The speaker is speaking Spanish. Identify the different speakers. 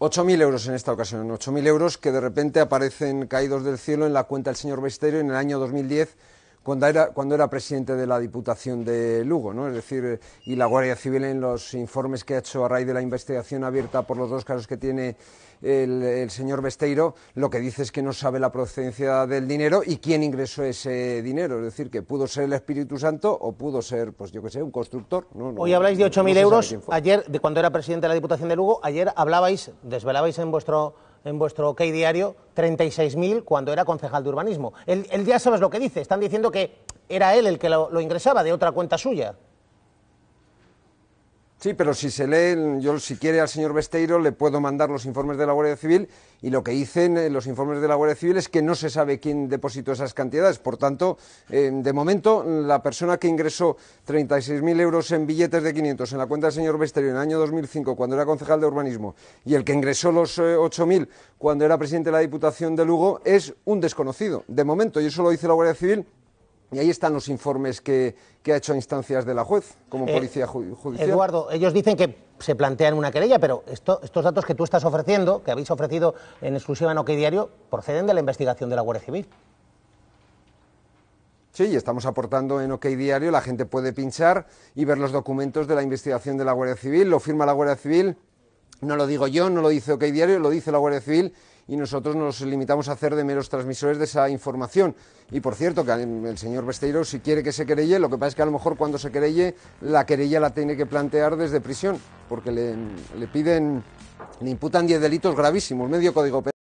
Speaker 1: 8.000 euros en esta ocasión, 8.000 euros que de repente aparecen caídos del cielo en la cuenta del señor Besterio en el año 2010 cuando era, cuando era presidente de la Diputación de Lugo, ¿no? Es decir, y la Guardia Civil en los informes que ha hecho a raíz de la investigación abierta por los dos casos que tiene el, señor Besteiro, lo que dice es que no sabe la procedencia del dinero y quién ingresó ese dinero. Es decir, que pudo ser el Espíritu Santo o pudo ser, pues yo qué sé, un constructor. Hoy habláis de 8.000 euros.
Speaker 2: Ayer, de cuando era presidente de la Diputación de Lugo, ayer hablabais, desvelabais en vuestro en vuestro OK diario 36.000 cuando era concejal de urbanismo. Él, él, ya sabes lo que dice, están diciendo que era él el que lo ingresaba de otra cuenta suya.
Speaker 1: Sí, pero si se lee, yo si quiere al señor Besteiro le puedo mandar los informes de la Guardia Civil y lo que dicen eh, los informes de la Guardia Civil es que no se sabe quién depositó esas cantidades. Por tanto, eh, de momento, la persona que ingresó 36.000 euros en billetes de 500 en la cuenta del señor Besteiro en el año 2005, cuando era concejal de urbanismo, y el que ingresó los 8.000 eh, cuando era presidente de la Diputación de Lugo, es un desconocido. De momento, y eso lo dice la Guardia Civil y ahí están los informes que, ha hecho a instancias de la juez como eh, policía judicial. Eduardo,
Speaker 2: ellos dicen que se plantean una querella, pero estos datos que tú estás ofreciendo, que habéis ofrecido en exclusiva en OK Diario, proceden de la investigación de la Guardia Civil.
Speaker 1: Sí, estamos aportando en OK Diario, la gente puede pinchar y ver los documentos de la investigación de la Guardia Civil, lo firma la Guardia Civil, no lo digo yo, no lo dice OK Diario, lo dice la Guardia Civil y nosotros nos limitamos a hacer de meros transmisores de esa información. Y por cierto, que el señor Besteiro, si quiere que se querelle, lo que pasa es que a lo mejor cuando se querelle, la querella la tiene que plantear desde prisión, porque le, piden, le imputan 10 delitos gravísimos, medio código penal.